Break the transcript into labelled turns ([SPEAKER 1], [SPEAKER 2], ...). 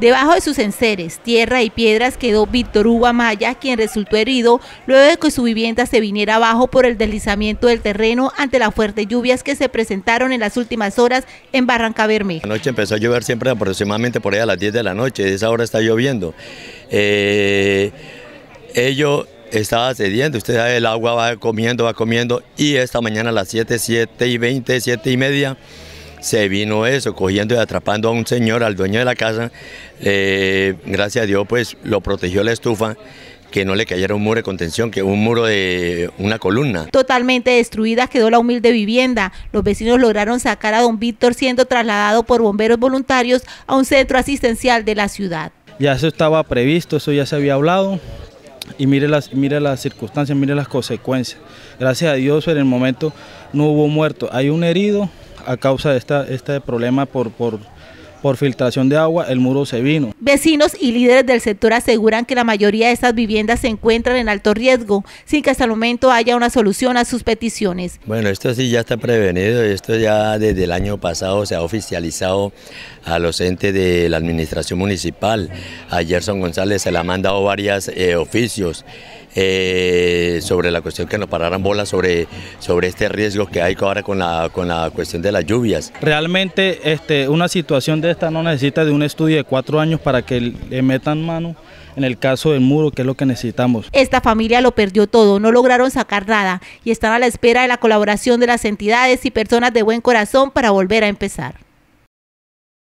[SPEAKER 1] Debajo de sus enseres, tierra y piedras quedó Víctor Hugo Amaya, quien resultó herido luego de que su vivienda se viniera abajo por el deslizamiento del terreno ante las fuertes lluvias que se presentaron en las últimas horas en Barranca Bermeja.
[SPEAKER 2] Anoche empezó a llover siempre aproximadamente por ahí a las 10 de la noche, esa hora está lloviendo. Eh, ello estaba cediendo, usted sabe, el agua va comiendo, va comiendo, y esta mañana a las 7, 7 y 20, 7 y media, se vino eso, cogiendo y atrapando a un señor, al dueño de la casa. gracias a Dios, pues lo protegió la estufa que no le cayera un muro de contención, que un muro de una columna.
[SPEAKER 1] Totalmente destruida quedó la humilde vivienda. Los vecinos lograron sacar a don Víctor siendo trasladado por bomberos voluntarios a un centro asistencial de la ciudad.
[SPEAKER 3] Ya eso estaba previsto, eso ya se había hablado. Y mire las, mire las circunstancias, mire las consecuencias. Gracias a Dios en el momento no hubo muerto. Hay un herido, a causa de esta, este problema por, por, filtración de agua, el muro se vino.
[SPEAKER 1] Vecinos y líderes del sector aseguran que la mayoría de estas viviendas se encuentran en alto riesgo, sin que hasta el momento haya una solución a sus peticiones.
[SPEAKER 2] Bueno, esto sí ya está prevenido, esto ya desde el año pasado se ha oficializado a los entes de la administración municipal. A Gerson González se le ha mandado varios eh, oficios eh, sobre la cuestión que nos pararan bolas sobre, sobre este riesgo que hay ahora con la, con la cuestión de las lluvias.
[SPEAKER 3] Realmente este, una situación de esta no necesita de un estudio de cuatro años para que le metan mano en el caso del muro, que es lo que necesitamos.
[SPEAKER 1] Esta familia lo perdió todo, no lograron sacar nada y están a la espera de la colaboración de las entidades y personas de buen corazón para volver a empezar.